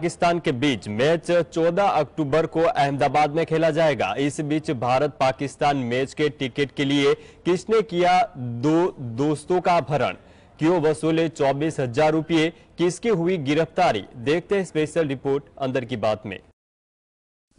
पाकिस्तान के बीच मैच 14 अक्टूबर को अहमदाबाद में खेला जाएगा इस बीच भारत पाकिस्तान मैच के टिकट के लिए किसने किया दो दोस्तों का अपहरण क्यों वसूले चौबीस हजार रुपये किसकी हुई गिरफ्तारी देखते हैं स्पेशल रिपोर्ट अंदर की बात में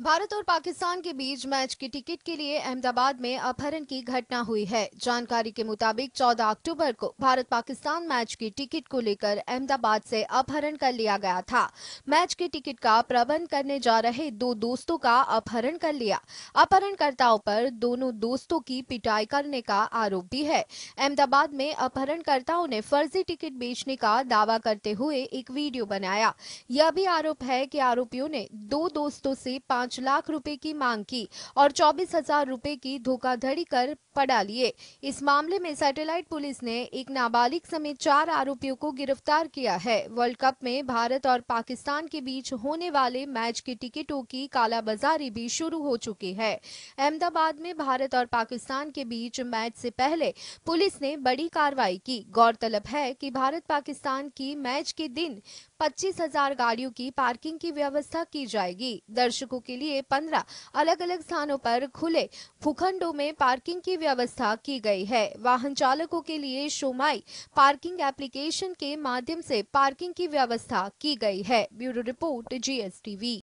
भारत और पाकिस्तान के बीच मैच की टिकट के लिए अहमदाबाद में अपहरण की घटना हुई है जानकारी के मुताबिक 14 अक्टूबर को भारत पाकिस्तान मैच की टिकट को लेकर अहमदाबाद से अपहरण कर लिया गया था मैच की टिकट का प्रबंध करने जा रहे दो दोस्तों का अपहरण कर लिया अपहरणकर्ताओं पर दोनों दोस्तों की पिटाई करने का आरोप भी है अहमदाबाद में अपहरणकर्ताओं ने फर्जी टिकट बेचने का दावा करते हुए एक वीडियो बनाया यह भी आरोप है की आरोपियों ने दो दोस्तों से पांच पाँच लाख रुपए की मांग की और चौबीस हजार रूपए की धोखाधड़ी कर पड़ा लिए इस मामले में सैटेलाइट पुलिस ने एक नाबालिग समेत चार आरोपियों को गिरफ्तार किया है वर्ल्ड कप में भारत और पाकिस्तान के बीच होने वाले मैच की टिकटों की कालाबाजारी भी शुरू हो चुकी है अहमदाबाद में भारत और पाकिस्तान के बीच मैच से पहले पुलिस ने बड़ी कार्रवाई की गौरतलब है कि भारत पाकिस्तान की मैच के दिन पच्चीस हजार गाड़ियों की पार्किंग की व्यवस्था की जाएगी दर्शकों के लिए पंद्रह अलग अलग स्थानों पर खुले भूखंडों में पार्किंग की व्यवस्था की गई है वाहन चालकों के लिए शोमाई पार्किंग एप्लीकेशन के माध्यम से पार्किंग की व्यवस्था की गई है ब्यूरो रिपोर्ट जीएसटीवी